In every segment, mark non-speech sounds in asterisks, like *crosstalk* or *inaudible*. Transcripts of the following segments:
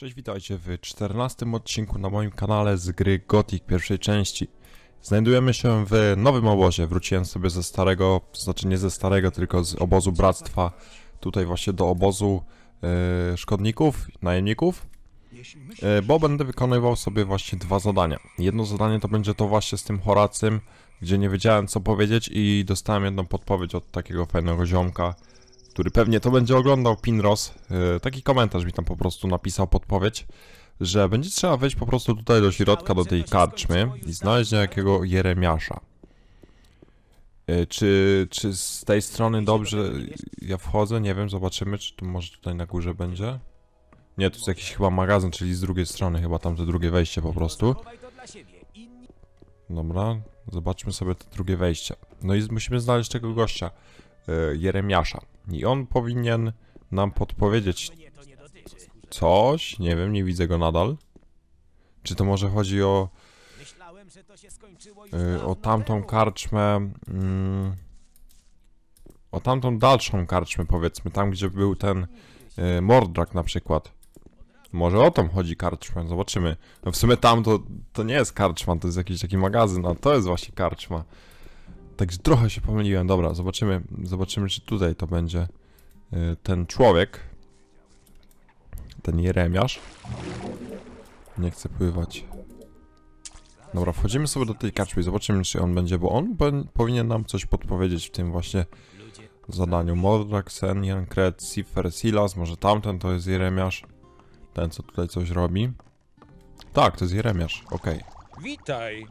Cześć, witajcie w 14 odcinku na moim kanale z gry Gothic pierwszej części. Znajdujemy się w nowym obozie. Wróciłem sobie ze starego, znaczy nie ze starego, tylko z obozu Bractwa. Tutaj właśnie do obozu e, szkodników, najemników. E, bo będę wykonywał sobie właśnie dwa zadania. Jedno zadanie to będzie to właśnie z tym Horacym, gdzie nie wiedziałem co powiedzieć i dostałem jedną podpowiedź od takiego fajnego ziomka który pewnie to będzie oglądał Pinros, e, taki komentarz mi tam po prostu napisał podpowiedź, że będzie trzeba wejść po prostu tutaj do środka, do tej karczmy i znaleźć jakiego Jeremiasza. E, czy, czy z tej strony dobrze ja wchodzę? Nie wiem, zobaczymy, czy tu może tutaj na górze będzie. Nie, to jest jakiś chyba magazyn, czyli z drugiej strony chyba tamte drugie wejście po prostu. Dobra, zobaczmy sobie to drugie wejście. No i musimy znaleźć tego gościa, e, Jeremiasza. I on powinien nam podpowiedzieć coś. Nie wiem, nie widzę go nadal. Czy to może chodzi o... Y, o tamtą karczmę... Mm, o tamtą dalszą karczmę, powiedzmy. Tam, gdzie był ten y, Mordrak na przykład. Może o tom chodzi karczmę, zobaczymy. No w sumie tam to, to nie jest karczma, to jest jakiś taki magazyn, a to jest właśnie karczma także trochę się pomyliłem. Dobra, zobaczymy, zobaczymy czy tutaj to będzie y, ten człowiek. Ten Jeremiasz. Nie chcę pływać. Dobra, wchodzimy sobie do tej kaczmy, zobaczymy czy on będzie, bo on powinien nam coś podpowiedzieć w tym właśnie zadaniu. Mordrak, Sen, Kret, Cipher, Silas, może tamten to jest Jeremiasz. Ten co tutaj coś robi. Tak, to jest Jeremiasz, okej. Okay. Witaj.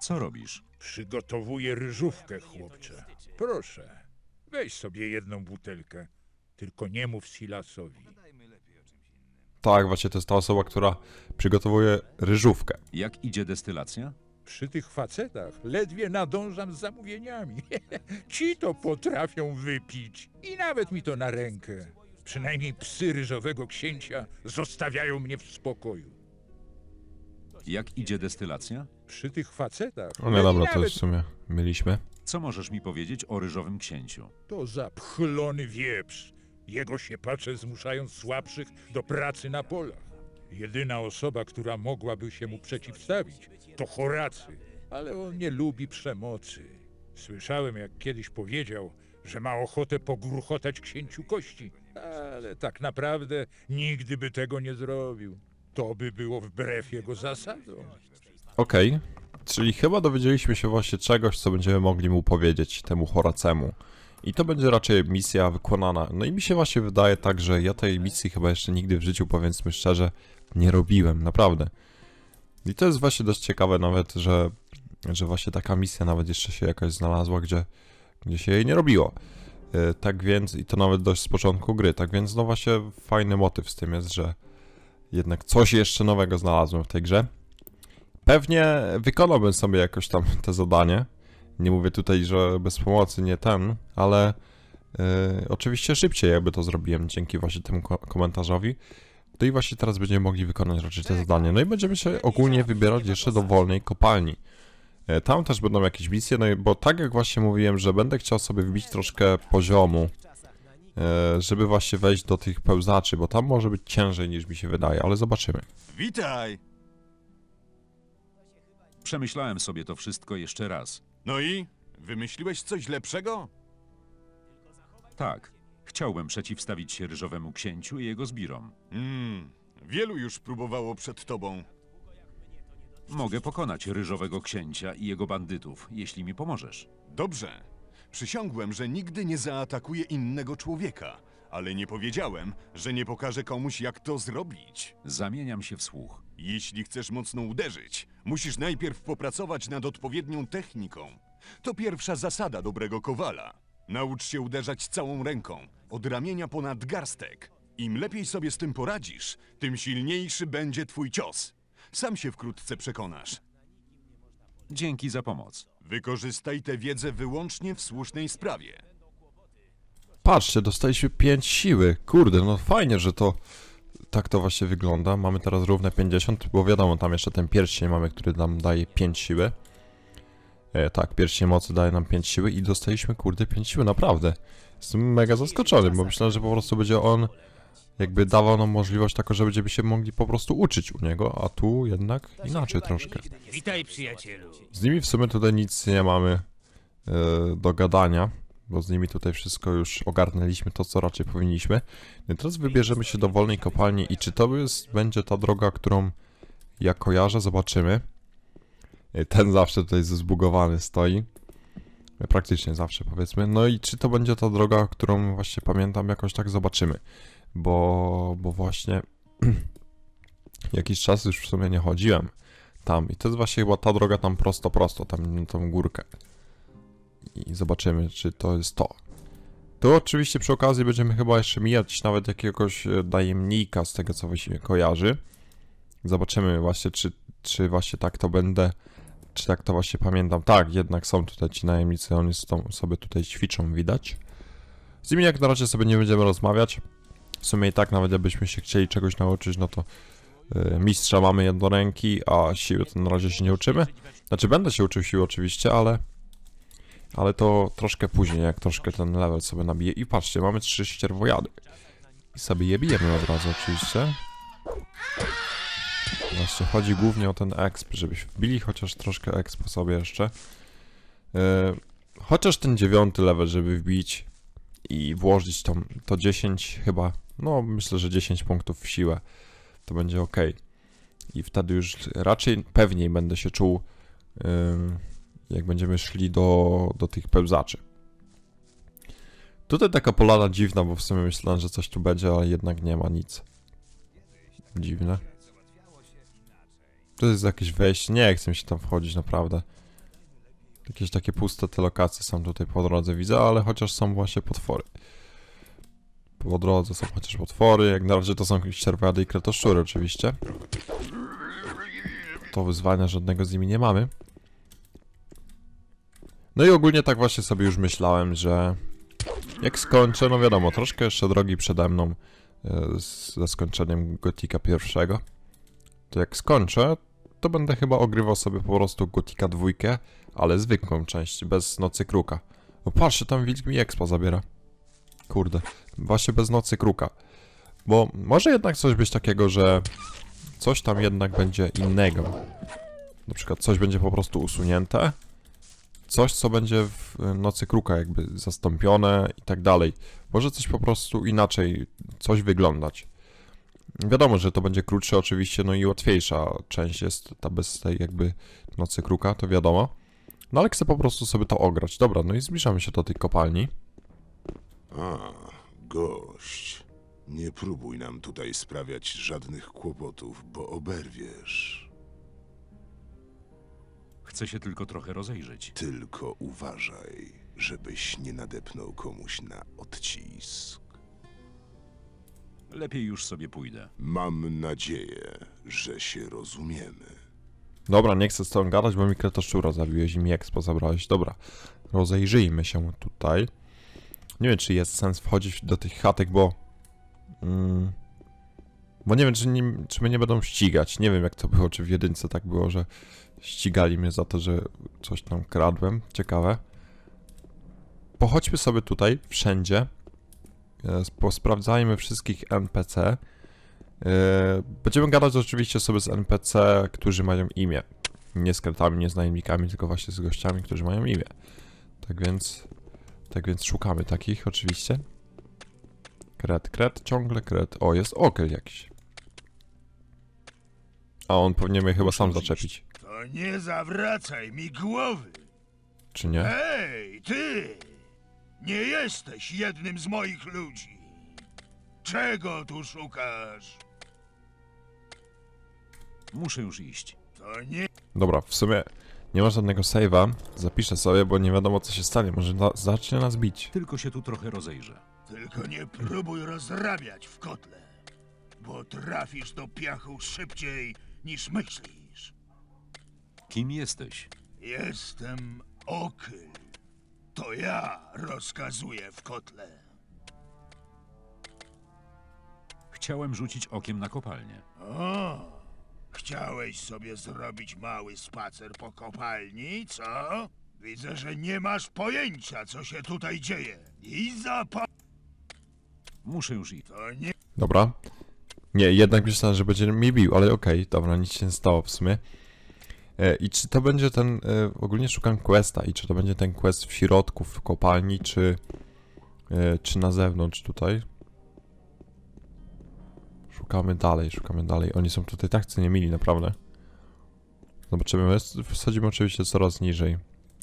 Co robisz? Przygotowuję ryżówkę, chłopcze. Proszę, weź sobie jedną butelkę. Tylko nie mów Silasowi. Tak, właśnie to jest ta osoba, która przygotowuje ryżówkę. Jak idzie destylacja? Przy tych facetach ledwie nadążam z zamówieniami. *laughs* Ci to potrafią wypić i nawet mi to na rękę. Przynajmniej psy ryżowego księcia zostawiają mnie w spokoju. Jak idzie destylacja? przy tych facetach. No dobra, nawet... to w sumie mieliśmy. Co możesz mi powiedzieć o ryżowym księciu? To zapchlony wieprz. Jego się patrzę zmuszając słabszych do pracy na polach. Jedyna osoba, która mogłaby się mu przeciwstawić, to Horacy, ale on nie lubi przemocy. Słyszałem, jak kiedyś powiedział, że ma ochotę pogruchotać księciu kości, ale tak naprawdę nigdy by tego nie zrobił. To by było wbrew jego zasadom. Okej. Okay. Czyli chyba dowiedzieliśmy się właśnie czegoś, co będziemy mogli mu powiedzieć, temu Horacemu. I to będzie raczej misja wykonana. No i mi się właśnie wydaje tak, że ja tej misji chyba jeszcze nigdy w życiu, powiedzmy szczerze, nie robiłem, naprawdę. I to jest właśnie dość ciekawe nawet, że, że właśnie taka misja nawet jeszcze się jakaś znalazła, gdzie, gdzie się jej nie robiło. E, tak więc, i to nawet dość z początku gry, tak więc no właśnie fajny motyw z tym jest, że jednak coś jeszcze nowego znalazłem w tej grze. Pewnie wykonałbym sobie jakoś tam te zadanie. Nie mówię tutaj, że bez pomocy, nie ten, ale yy, oczywiście szybciej jakby to zrobiłem dzięki właśnie temu ko komentarzowi. No i właśnie teraz będziemy mogli wykonać raczej te zadanie. No i będziemy się ogólnie wybierać jeszcze do wolnej kopalni. Y, tam też będą jakieś misje, no i bo tak jak właśnie mówiłem, że będę chciał sobie wbić troszkę poziomu, y, żeby właśnie wejść do tych pełzaczy, bo tam może być ciężej niż mi się wydaje, ale zobaczymy. Witaj! Przemyślałem sobie to wszystko jeszcze raz. No i? Wymyśliłeś coś lepszego? Tak, chciałbym przeciwstawić się ryżowemu księciu i jego zbirom. Hmm. wielu już próbowało przed tobą. Mogę pokonać ryżowego księcia i jego bandytów, jeśli mi pomożesz. Dobrze. Przysiągłem, że nigdy nie zaatakuję innego człowieka, ale nie powiedziałem, że nie pokażę komuś, jak to zrobić. Zamieniam się w słuch. Jeśli chcesz mocno uderzyć, Musisz najpierw popracować nad odpowiednią techniką. To pierwsza zasada dobrego kowala. Naucz się uderzać całą ręką, od ramienia ponad garstek. Im lepiej sobie z tym poradzisz, tym silniejszy będzie twój cios. Sam się wkrótce przekonasz. Dzięki za pomoc. Wykorzystaj tę wiedzę wyłącznie w słusznej sprawie. Patrzcie, dostaliśmy pięć siły. Kurde, no fajnie, że to tak to właśnie wygląda. Mamy teraz równe 50, bo wiadomo, tam jeszcze ten pierścień mamy, który nam daje 5 siły. E, tak, pierścień mocy daje nam 5 siły i dostaliśmy, kurde, 5 siły, naprawdę. Jestem mega zaskoczony, bo myślałem, że po prostu będzie on jakby dawał nam możliwość taką, że będziemy się mogli po prostu uczyć u niego, a tu jednak inaczej troszkę. Witaj, przyjacielu. Z nimi w sumie tutaj nic nie mamy e, do gadania bo z nimi tutaj wszystko już ogarnęliśmy to, co raczej powinniśmy. teraz wybierzemy się do wolnej kopalni i czy to jest, będzie ta droga, którą ja kojarzę, zobaczymy. E, ten zawsze tutaj zbugowany stoi. E, praktycznie zawsze powiedzmy. No i czy to będzie ta droga, którą właśnie pamiętam, jakoś tak zobaczymy. Bo, bo właśnie *clears throat* jakiś czas już w sumie nie chodziłem tam. I to jest właśnie chyba ta droga tam prosto, prosto, tam na tą górkę i zobaczymy, czy to jest to. To oczywiście przy okazji będziemy chyba jeszcze mijać nawet jakiegoś najemnika e, z tego, co mi się kojarzy. Zobaczymy właśnie, czy, czy właśnie tak to będę, czy tak to właśnie pamiętam. Tak, jednak są tutaj ci najemnicy, oni sobie tutaj ćwiczą, widać. Z nimi jak na razie sobie nie będziemy rozmawiać. W sumie i tak, nawet jakbyśmy się chcieli czegoś nauczyć, no to e, mistrza mamy jednoręki, a siły to na razie się nie uczymy. Znaczy będę się uczył siły oczywiście, ale ale to troszkę później, jak troszkę ten level sobie nabije. I patrzcie, mamy trzy ścierwojady. I sobie je bijemy od razu oczywiście. Właśnie chodzi głównie o ten exp, żebyśmy wbili chociaż troszkę exp sobie jeszcze. Yy, chociaż ten dziewiąty level, żeby wbić i włożyć tą to 10 chyba, no myślę, że 10 punktów w siłę. To będzie ok. I wtedy już raczej pewniej będę się czuł... Yy, jak będziemy szli do, do tych pełzaczy. Tutaj taka polana dziwna, bo w sumie myślałem, że coś tu będzie, ale jednak nie ma nic. Dziwne. To jest jakieś wejście. Nie chcę się tam wchodzić, naprawdę. Jakieś takie puste te lokacje są tutaj po drodze, widzę, ale chociaż są właśnie potwory. Po drodze są chociaż potwory, jak na razie to są jakieś czerwone i kretoszczury oczywiście. To wyzwania żadnego z nimi nie mamy. No i ogólnie tak właśnie sobie już myślałem, że jak skończę, no wiadomo, troszkę jeszcze drogi przede mną e, ze skończeniem Gotika pierwszego. To jak skończę, to będę chyba ogrywał sobie po prostu Gotika dwójkę, ale zwykłą część, bez Nocy Kruka. O no patrzcie, tam wilk mi expo zabiera. Kurde, właśnie bez Nocy Kruka. Bo może jednak coś być takiego, że coś tam jednak będzie innego. Na przykład coś będzie po prostu usunięte, coś, co będzie w y, nocy kruka jakby zastąpione i tak dalej. Może coś po prostu inaczej, coś wyglądać. Wiadomo, że to będzie krótsze oczywiście, no i łatwiejsza część jest ta bez tej jakby nocy kruka, to wiadomo. No ale chcę po prostu sobie to ograć. Dobra, no i zbliżamy się do tej kopalni. A, gość. Nie próbuj nam tutaj sprawiać żadnych kłopotów, bo oberwiesz. Chcę się tylko trochę rozejrzeć. Tylko uważaj, żebyś nie nadepnął komuś na odcisk. Lepiej już sobie pójdę. Mam nadzieję, że się rozumiemy. Dobra, nie chcę z tobą gadać, bo mi kretoszczura zabiłeś i mi expo zabrałeś. Dobra, rozejrzyjmy się tutaj. Nie wiem, czy jest sens wchodzić do tych chatek, bo... Mm, bo nie wiem, czy, nie, czy mnie nie będą ścigać. Nie wiem, jak to było, czy w jedynce tak było, że ścigali mnie za to, że coś tam kradłem. Ciekawe. Pochodźmy sobie tutaj, wszędzie. E, Posprawdzajmy wszystkich NPC. E, będziemy gadać oczywiście sobie z NPC, którzy mają imię. Nie z kretami, nie z najemnikami, tylko właśnie z gościami, którzy mają imię. Tak więc... Tak więc szukamy takich, oczywiście. Kret, kret, ciągle kret. O, jest okel jakiś. A on powinien mnie chyba sam zaczepić. To nie zawracaj mi głowy! Czy nie? Hej, ty! Nie jesteś jednym z moich ludzi! Czego tu szukasz? Muszę już iść. To nie... Dobra, w sumie nie ma żadnego save'a. Zapiszę sobie, bo nie wiadomo co się stanie. Może na zacznie nas bić. Tylko się tu trochę rozejrzę. Tylko nie próbuj rozrabiać w kotle, bo trafisz do piachu szybciej niż myślisz. Kim jesteś? Jestem Okyl. To ja rozkazuję w kotle. Chciałem rzucić okiem na kopalnię. O, chciałeś sobie zrobić mały spacer po kopalni, co? Widzę, że nie masz pojęcia, co się tutaj dzieje. I zapa... Muszę już i To nie... Dobra. Nie, jednak myślałem, że będzie mi bił, ale okej, okay, dobra, nic się nie stało w sumie. E, I czy to będzie ten, e, ogólnie szukam questa i czy to będzie ten quest w środku, w kopalni, czy, e, czy na zewnątrz tutaj? Szukamy dalej, szukamy dalej. Oni są tutaj tak co nie mili, naprawdę. Zobaczymy, wsadzimy oczywiście coraz niżej.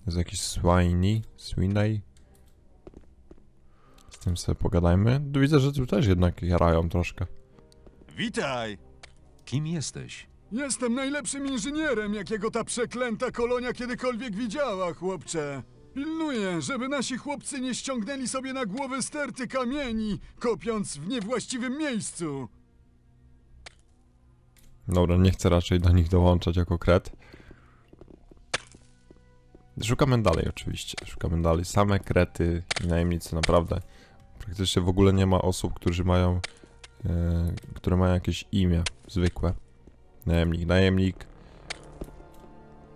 Jest jakiś swiny, swinej. Z tym sobie pogadajmy. Widzę, że tu też jednak jarają troszkę. Witaj! Kim jesteś? Jestem najlepszym inżynierem, jakiego ta przeklęta kolonia kiedykolwiek widziała, chłopcze. Pilnuję, żeby nasi chłopcy nie ściągnęli sobie na głowę sterty kamieni, kopiąc w niewłaściwym miejscu. Dobra, nie chcę raczej do nich dołączać jako kret. Szukamy dalej oczywiście, szukamy dalej. Same krety i najemnicy, naprawdę. Praktycznie w ogóle nie ma osób, którzy mają E, które mają jakieś imię zwykłe. Najemnik, najemnik.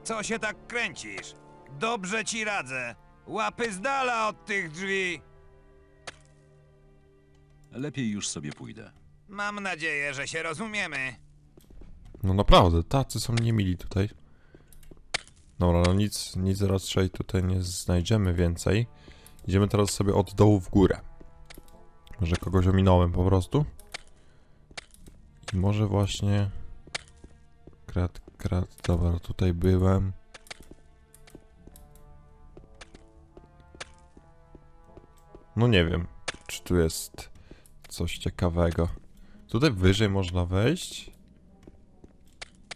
Co się tak kręcisz? Dobrze ci radzę. Łapy z dala od tych drzwi. Lepiej już sobie pójdę. Mam nadzieję, że się rozumiemy. No naprawdę, tacy są niemili tutaj. Dobra, no nic, nic raczej tutaj nie znajdziemy więcej. Idziemy teraz sobie od dołu w górę. Może kogoś ominąłem po prostu. Może właśnie... Krat, krat, dobra, tutaj byłem. No nie wiem, czy tu jest coś ciekawego. Tutaj wyżej można wejść.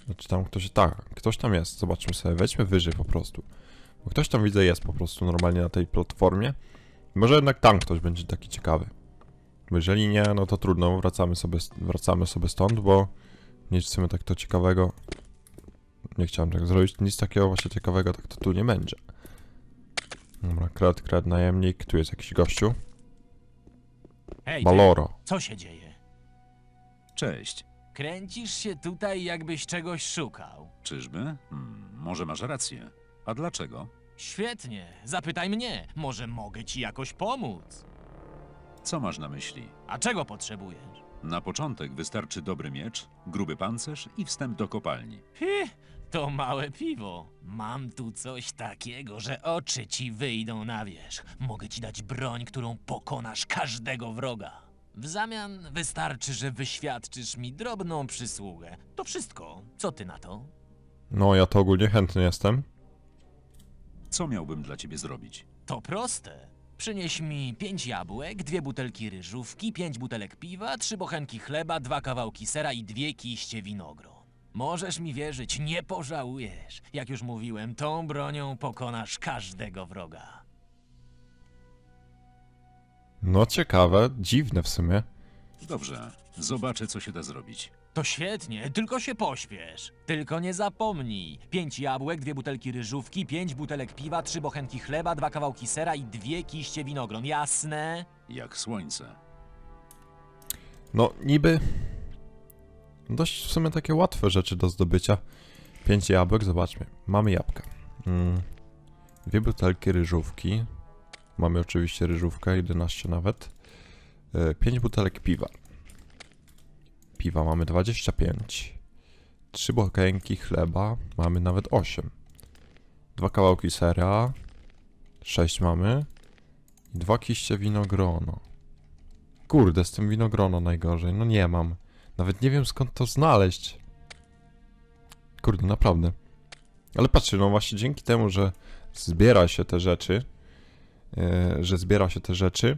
Znaczy tam ktoś... Tak, ktoś tam jest. Zobaczmy sobie. Wejdźmy wyżej po prostu. Bo ktoś tam widzę jest po prostu normalnie na tej platformie. Może jednak tam ktoś będzie taki ciekawy. Jeżeli nie, no to trudno, wracamy sobie, wracamy sobie stąd, bo nic chcemy tak to ciekawego... Nie chciałem tak zrobić, nic takiego właśnie ciekawego tak to tu nie będzie. Dobra, kred, kred, najemnik, tu jest jakiś gościu. Hej, Maloro. Ty, co się dzieje? Cześć. Kręcisz się tutaj, jakbyś czegoś szukał. Czyżby? Hmm, może masz rację. A dlaczego? Świetnie. Zapytaj mnie. Może mogę ci jakoś pomóc. Co masz na myśli? A czego potrzebujesz? Na początek wystarczy dobry miecz, gruby pancerz i wstęp do kopalni. Hi, to małe piwo. Mam tu coś takiego, że oczy ci wyjdą na wierzch. Mogę ci dać broń, którą pokonasz każdego wroga. W zamian wystarczy, że wyświadczysz mi drobną przysługę. To wszystko. Co ty na to? No, ja to ogólnie chętny jestem. Co miałbym dla ciebie zrobić? To proste. Przynieś mi pięć jabłek, dwie butelki ryżówki, pięć butelek piwa, trzy bochenki chleba, dwa kawałki sera i dwie kiście winogron. Możesz mi wierzyć, nie pożałujesz. Jak już mówiłem, tą bronią pokonasz każdego wroga. No ciekawe, dziwne w sumie. Dobrze, zobaczę co się da zrobić. To świetnie, tylko się pośpiesz. Tylko nie zapomnij. Pięć jabłek, dwie butelki ryżówki, pięć butelek piwa, trzy bochenki chleba, dwa kawałki sera i dwie kiście winogron, jasne? Jak słońce. No, niby... Dość w sumie takie łatwe rzeczy do zdobycia. Pięć jabłek, zobaczmy. Mamy jabłka. Mm. Dwie butelki ryżówki. Mamy oczywiście ryżówkę, 11 nawet. E, pięć butelek piwa piwa mamy 25. 3 bochenki chleba mamy nawet 8. Dwa kawałki sera. 6 mamy. I dwa kiście winogrono. Kurde, z tym winogrono najgorzej. No nie mam. Nawet nie wiem skąd to znaleźć. Kurde, naprawdę. Ale patrzcie, no właśnie dzięki temu, że zbiera się te rzeczy, yy, że zbiera się te rzeczy,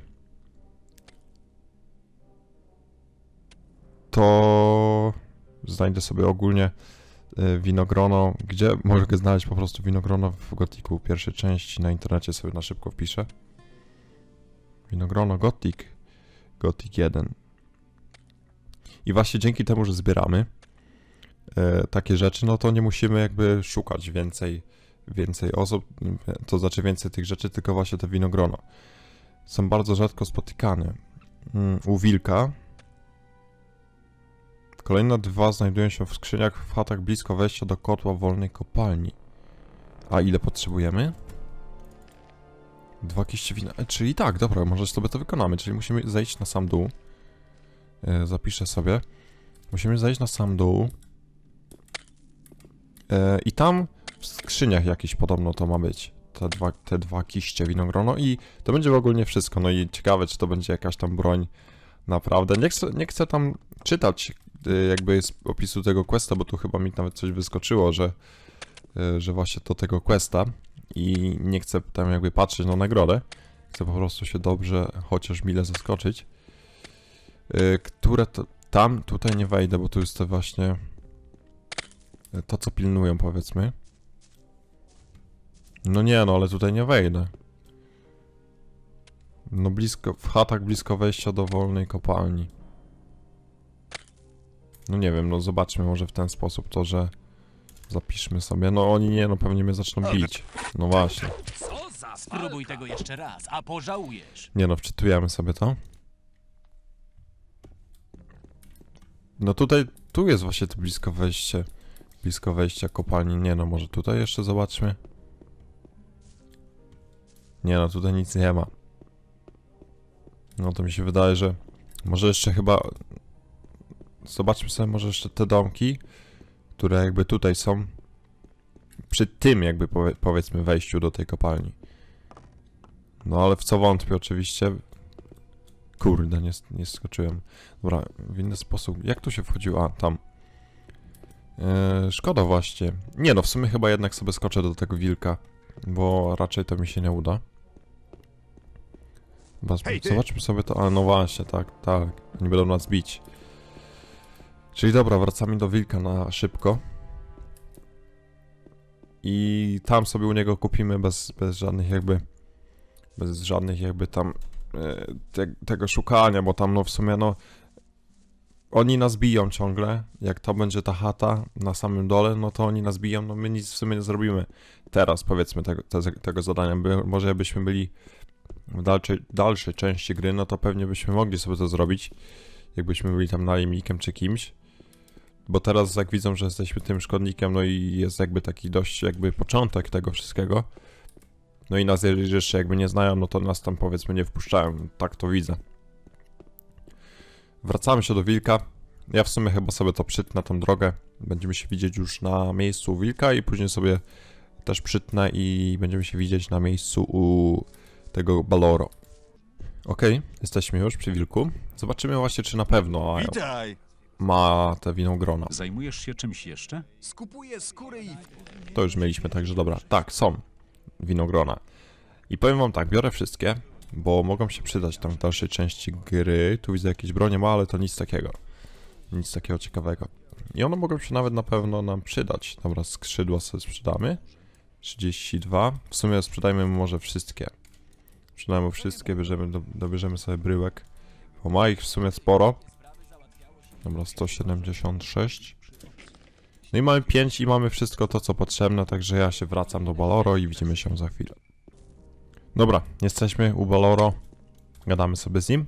to znajdę sobie ogólnie e, winogrono, gdzie mogę znaleźć po prostu winogrono w gotiku pierwszej części na internecie sobie na szybko wpiszę. Winogrono gotik, gotik 1. I właśnie dzięki temu, że zbieramy e, takie rzeczy, no to nie musimy jakby szukać więcej, więcej osób, to znaczy więcej tych rzeczy, tylko właśnie te winogrono. Są bardzo rzadko spotykane. Mm, u wilka Kolejne dwa znajdują się w skrzyniach w chatach blisko wejścia do kotła wolnej kopalni. A ile potrzebujemy? Dwa kiście wina. E, czyli tak, dobra, może sobie to wykonamy. Czyli musimy zejść na sam dół. E, zapiszę sobie. Musimy zejść na sam dół. E, I tam w skrzyniach jakieś podobno to ma być. Te dwa, te dwa kiście winogrono i to będzie w ogóle wszystko. No i ciekawe, czy to będzie jakaś tam broń. Naprawdę. Nie chcę, nie chcę tam czytać Y, jakby z opisu tego questa, bo tu chyba mi nawet coś wyskoczyło, że, y, że właśnie to tego questa i nie chcę tam jakby patrzeć na nagrodę. Chcę po prostu się dobrze, chociaż mile zaskoczyć. Y, które to, tam, tutaj nie wejdę, bo tu jest to właśnie to, co pilnują powiedzmy. No nie, no ale tutaj nie wejdę. No blisko, w chatach blisko wejścia do wolnej kopalni. No nie wiem, no zobaczmy może w ten sposób to, że zapiszmy sobie. No oni nie, no pewnie mnie zaczną bić. No właśnie. Spróbuj tego jeszcze raz, a pożałujesz. Nie no, wczytujemy sobie to. No tutaj, tu jest właśnie to blisko wejście. Blisko wejścia kopalni. Nie no, może tutaj jeszcze zobaczmy. Nie no, tutaj nic nie ma. No to mi się wydaje, że może jeszcze chyba zobaczmy sobie może jeszcze te domki, które jakby tutaj są. Przy tym jakby powie, powiedzmy wejściu do tej kopalni. No ale w co wątpię oczywiście. Kurde, nie, nie skoczyłem. Dobra, w inny sposób. Jak tu się wchodziło? A, tam. Yy, szkoda właśnie. Nie no, w sumie chyba jednak sobie skoczę do tego wilka. Bo raczej to mi się nie uda. Zobaczmy sobie to, ale no właśnie, tak, tak. Oni będą nas bić. Czyli dobra, wracamy do wilka na szybko. I tam sobie u niego kupimy bez, bez żadnych jakby... Bez żadnych jakby tam e, te, tego szukania, bo tam no w sumie no oni nas biją ciągle, jak to będzie ta chata na samym dole, no to oni nas biją, no my nic w sumie nie zrobimy teraz, powiedzmy, tego, te, tego zadania. By, może jakbyśmy byli w dalszej, dalszej części gry, no to pewnie byśmy mogli sobie to zrobić, jakbyśmy byli tam najemnikiem czy kimś bo teraz jak widzą, że jesteśmy tym szkodnikiem, no i jest jakby taki dość jakby początek tego wszystkiego. No i nas jeżeli jeszcze jakby nie znają, no to nas tam powiedzmy nie wpuszczają, tak to widzę. Wracamy się do Wilka. Ja w sumie chyba sobie to przytnę tą drogę. Będziemy się widzieć już na miejscu Wilka i później sobie też przytnę i będziemy się widzieć na miejscu u tego Baloro. Ok, jesteśmy już przy Wilku. Zobaczymy właśnie, czy na pewno... Witaj! ma te winogrona. Zajmujesz się czymś jeszcze? Skupuję skóry i... To już mieliśmy, także dobra. Tak, są winogrona. I powiem wam tak, biorę wszystkie, bo mogą się przydać tam w dalszej części gry. Tu widzę jakieś bronie ma, ale to nic takiego. Nic takiego ciekawego. I one mogą się nawet na pewno nam przydać. Dobra, skrzydła sobie sprzedamy. 32. W sumie sprzedajmy może wszystkie. Sprzedajmy wszystkie, bierzemy, dobierzemy sobie bryłek. Bo ma ich w sumie sporo. Dobra, 176. No i mamy 5 i mamy wszystko to, co potrzebne, także ja się wracam do Baloro i widzimy się za chwilę. Dobra, jesteśmy u Baloro. Gadamy sobie z nim.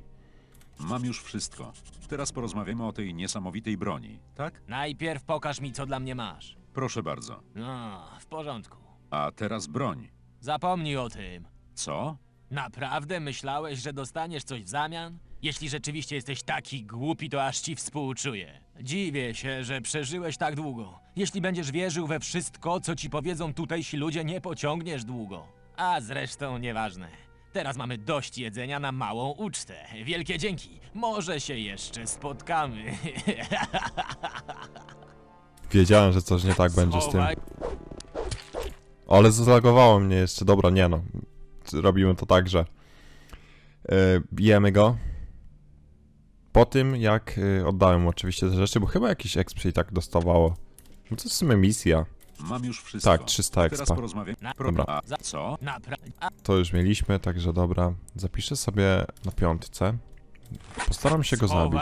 Mam już wszystko. Teraz porozmawiamy o tej niesamowitej broni, tak? Najpierw pokaż mi, co dla mnie masz. Proszę bardzo. No, w porządku. A teraz broń. Zapomnij o tym. Co? Naprawdę myślałeś, że dostaniesz coś w zamian? Jeśli rzeczywiście jesteś taki głupi, to aż ci współczuję. Dziwię się, że przeżyłeś tak długo. Jeśli będziesz wierzył we wszystko, co ci powiedzą tutejsi ludzie, nie pociągniesz długo. A zresztą nieważne. Teraz mamy dość jedzenia na małą ucztę. Wielkie dzięki. Może się jeszcze spotkamy. *laughs* Wiedziałem, że coś nie tak będzie z tym. Ale zalagowało mnie jeszcze. Dobra, nie no robimy to tak, że e, bijemy go. Po tym, jak e, oddałem mu oczywiście te rzeczy, bo chyba jakiś exp i tak dostawało. No to jest w sumie misja. Mam już wszystko. Tak, 300 expa. Dobra. To już mieliśmy, także dobra. Zapiszę sobie na piątce. Postaram się go zabić.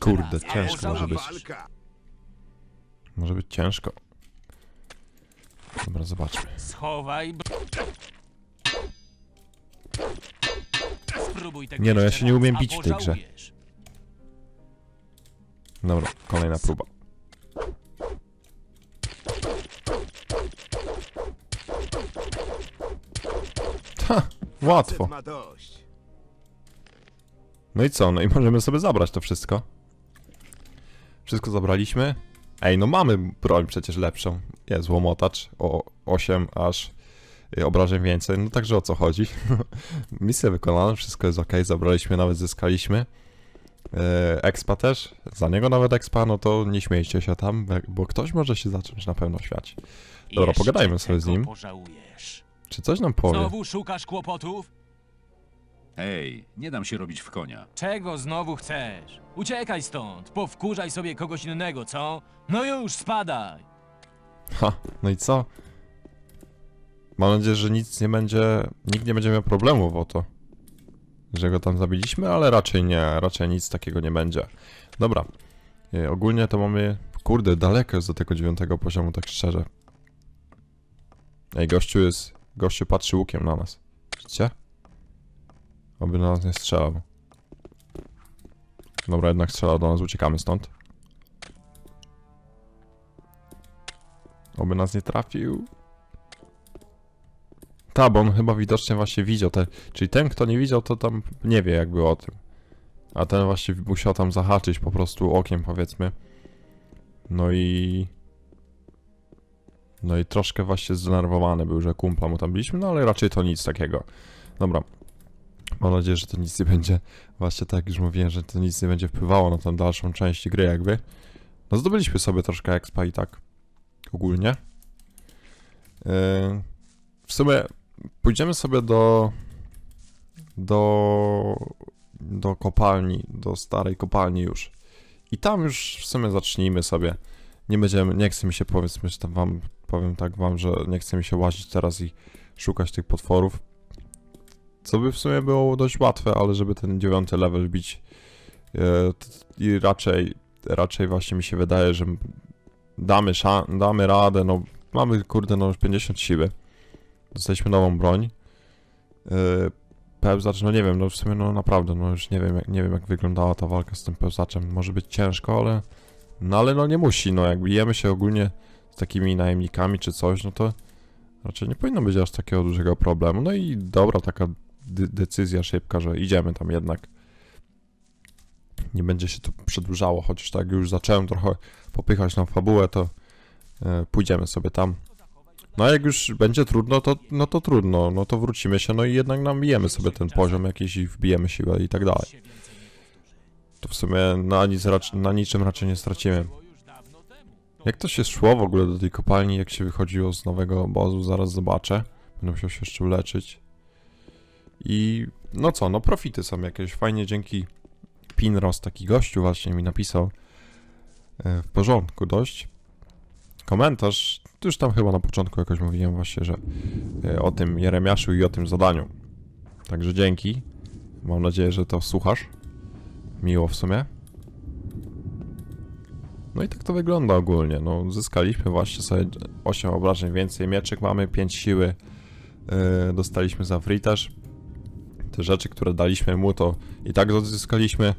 Kurde, ciężko może być. Może być ciężko. Dobra, zobaczmy. Schowaj. Spróbuj Nie no, ja się nie umiem bić w tej grze. Dobra, kolejna próba. Ha, łatwo. No i co? No i możemy sobie zabrać to wszystko. Wszystko zabraliśmy. Ej, no mamy broń przecież lepszą. Jest złomotacz o 8 aż y, obrażeń więcej. No także o co chodzi? *laughs* Misja wykonana, wszystko jest ok, zabraliśmy, nawet zyskaliśmy. Y, expa też, za niego nawet Expa, no to nie śmiejcie się tam, bo ktoś może się zacząć na pewno śmiać. Dobra, Jeszcze pogadajmy sobie z nim. Pożałujesz. Czy coś nam powie? Znowu szukasz kłopotów? Hej, nie dam się robić w konia. Czego znowu chcesz? Uciekaj stąd, powkurzaj sobie kogoś innego, co? No już, spadaj! Ha, no i co? Mam nadzieję, że nic nie będzie, nikt nie będzie miał problemów o to. Że go tam zabiliśmy, ale raczej nie, raczej nic takiego nie będzie. Dobra, e, ogólnie to mamy, kurde, daleko jest do tego dziewiątego poziomu, tak szczerze. Ej, gościu jest, gościu patrzy łukiem na nas. Widzicie? Aby na nas nie strzelał. Dobra, jednak strzela do nas, uciekamy stąd. Oby nas nie trafił. Ta, bo on chyba widocznie właśnie widział te... Czyli ten, kto nie widział, to tam nie wie jakby o tym. A ten właśnie musiał tam zahaczyć po prostu okiem, powiedzmy. No i... No i troszkę właśnie zdenerwowany był, że kumpla mu tam byliśmy, no ale raczej to nic takiego. Dobra, Mam nadzieję, że to nic nie będzie, właśnie tak już mówiłem, że to nic nie będzie wpływało na tą dalszą część gry jakby. No zdobyliśmy sobie troszkę expa i tak, ogólnie. Yy, w sumie pójdziemy sobie do, do, do kopalni, do starej kopalni już. I tam już w sumie zacznijmy sobie. Nie będziemy, nie chcę mi się powiedzmy, że tam wam, powiem tak wam, że nie chcę mi się łazić teraz i szukać tych potworów. Co by w sumie było dość łatwe, ale żeby ten dziewiąty level bić e, i raczej, raczej właśnie mi się wydaje, że damy, damy radę, no mamy kurde no już 50 siły. Dostaliśmy nową broń. Yy, pełzacz, no nie wiem, no w sumie no naprawdę, no już nie wiem, jak, nie wiem jak wyglądała ta walka z tym pełzaczem. Może być ciężko, ale... No ale no nie musi, no jak bijemy się ogólnie z takimi najemnikami czy coś, no to raczej nie powinno być aż takiego dużego problemu. No i dobra, taka decyzja szybka, że idziemy tam jednak. Nie będzie się to przedłużało, chociaż tak już zacząłem trochę popychać na fabułę, to e, pójdziemy sobie tam. No a jak już będzie trudno, to, no to trudno, no to wrócimy się, no i jednak nabijemy sobie ten poziom jakiś i wbijemy siłę i tak dalej. To w sumie na, nic na niczym raczej nie stracimy. Jak to się szło w ogóle do tej kopalni, jak się wychodziło z nowego obozu, zaraz zobaczę. Będę musiał się jeszcze uleczyć. I no co, no profity są jakieś. Fajnie dzięki Pinros, taki gościu właśnie mi napisał e, w porządku dość komentarz. Już tam chyba na początku jakoś mówiłem właśnie, że e, o tym Jeremiaszu i o tym zadaniu. Także dzięki. Mam nadzieję, że to słuchasz. Miło w sumie. No i tak to wygląda ogólnie. No, zyskaliśmy właśnie sobie 8 obrażeń więcej. mieczek, mamy, 5 siły. Yy, dostaliśmy za fritarz te rzeczy, które daliśmy mu, to i tak odzyskaliśmy.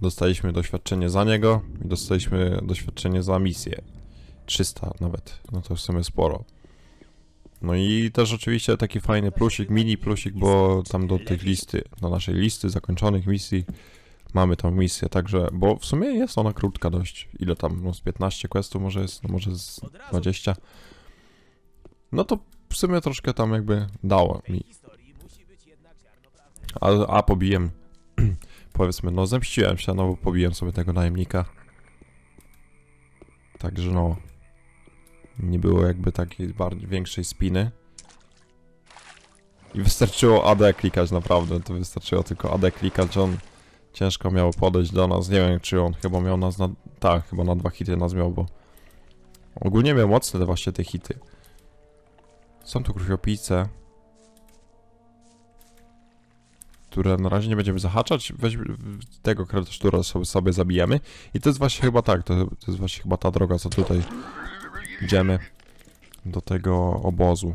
Dostaliśmy doświadczenie za niego i dostaliśmy doświadczenie za misję. 300 nawet, no to w sumie sporo. No i też oczywiście taki fajny plusik, mini plusik, bo tam do tych listy, do naszej listy zakończonych misji mamy tą misję, także, bo w sumie jest ona krótka dość, ile tam, no z 15 questów może jest, no może z 20. No to w sumie troszkę tam jakby dało mi a, a pobiłem. *clears throat* Powiedzmy, no zemściłem się, no bo pobiłem sobie tego najemnika. Także no. Nie było jakby takiej bardziej, większej spiny. I wystarczyło AD klikać naprawdę, to wystarczyło tylko AD klikać, on ciężko miał podejść do nas, nie wiem czy on chyba miał nas na... tak, chyba na dwa hity nas miał, bo... Ogólnie miał mocne właśnie te hity. Są tu krwiopijce. które na razie nie będziemy zahaczać. Weź tego kredytu, sobie, sobie zabijemy. I to jest właśnie chyba tak, to, to jest właśnie chyba ta droga, co tutaj idziemy do tego obozu.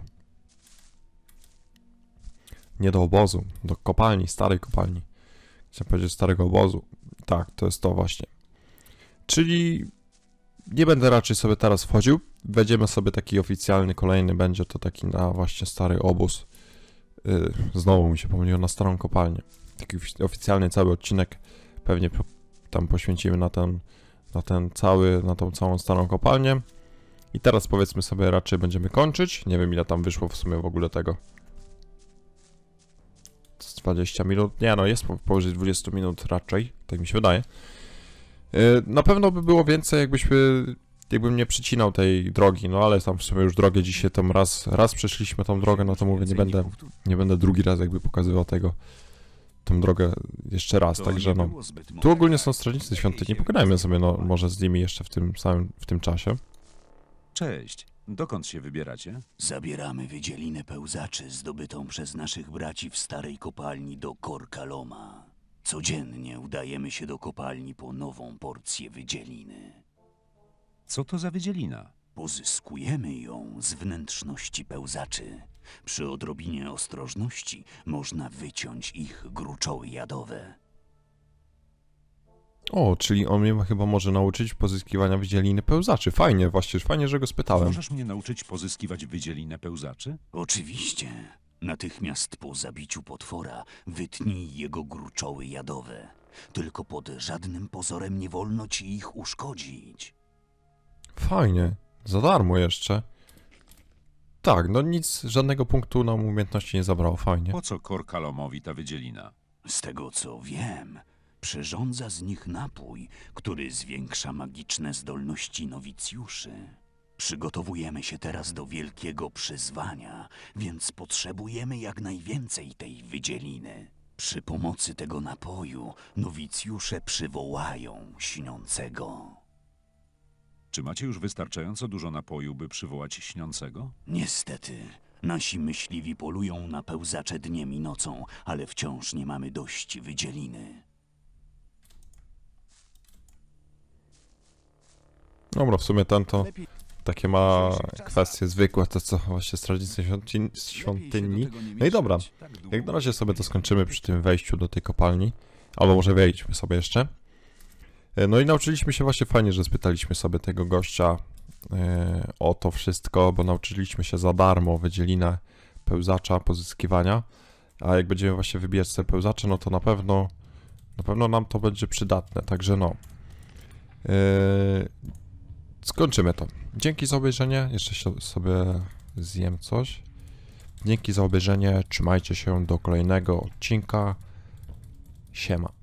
Nie do obozu, do kopalni, starej kopalni. Chciałem powiedzieć starego obozu. Tak, to jest to właśnie. Czyli nie będę raczej sobie teraz wchodził. Wejdziemy sobie taki oficjalny, kolejny będzie to taki na właśnie stary obóz. Y, znowu mi się pomyliło na starą kopalnię. Taki oficjalny cały odcinek pewnie tam poświęcimy na ten, na ten cały, na tą całą starą kopalnię. I teraz powiedzmy sobie raczej będziemy kończyć. Nie wiem ile tam wyszło w sumie w ogóle tego. 20 minut. Nie no, jest powyżej 20 minut raczej, tak mi się wydaje. Y, na pewno by było więcej, jakbyśmy jakbym nie przycinał tej drogi, no ale tam w sumie już drogę dzisiaj tam raz, raz przeszliśmy tą drogę, no to mówię, nie będę, nie będę drugi raz jakby pokazywał tego, tą drogę jeszcze raz, także no. Tu ogólnie są strażnicy świątyni, pogadajmy sobie no może z nimi jeszcze w tym samym, w tym czasie. Cześć, dokąd się wybieracie? Zabieramy wydzielinę pełzaczy zdobytą przez naszych braci w starej kopalni do Korkaloma. Codziennie udajemy się do kopalni po nową porcję wydzieliny. Co to za wydzielina? Pozyskujemy ją z wnętrzności pełzaczy. Przy odrobinie ostrożności można wyciąć ich gruczoły jadowe. O, czyli on mnie chyba może nauczyć pozyskiwania wydzieliny pełzaczy. Fajnie, właśnie, fajnie, że go spytałem. Możesz mnie nauczyć pozyskiwać wydzielinę pełzaczy? Oczywiście. Natychmiast po zabiciu potwora wytnij jego gruczoły jadowe. Tylko pod żadnym pozorem nie wolno ci ich uszkodzić. Fajnie. Za darmo jeszcze. Tak, no nic, żadnego punktu nam umiejętności nie zabrało, fajnie. Po co Korkalomowi ta wydzielina? Z tego co wiem, przyrządza z nich napój, który zwiększa magiczne zdolności nowicjuszy. Przygotowujemy się teraz do wielkiego przyzwania, więc potrzebujemy jak najwięcej tej wydzieliny. Przy pomocy tego napoju nowicjusze przywołają śniącego. Czy macie już wystarczająco dużo napoju, by przywołać śniącego? Niestety, nasi myśliwi polują na pełzacze dniem i nocą, ale wciąż nie mamy dość wydzieliny. Dobra, w sumie to takie ma kwestie zwykłe, to co właśnie strażnicy świątyni. świątyni. No i dobra, tak jak na razie sobie to skończymy przy tym wejściu do tej kopalni. Albo może wejdźmy sobie jeszcze. E, no i nauczyliśmy się właśnie fajnie, że spytaliśmy sobie tego gościa e, o to wszystko, bo nauczyliśmy się za darmo wydzielinę pełzacza pozyskiwania. A jak będziemy właśnie wybierać te pełzacze, no to na pewno na pewno nam to będzie przydatne, także no. Yy, skończymy to. Dzięki za obejrzenie. Jeszcze sobie zjem coś. Dzięki za obejrzenie. Trzymajcie się do kolejnego odcinka. Siema.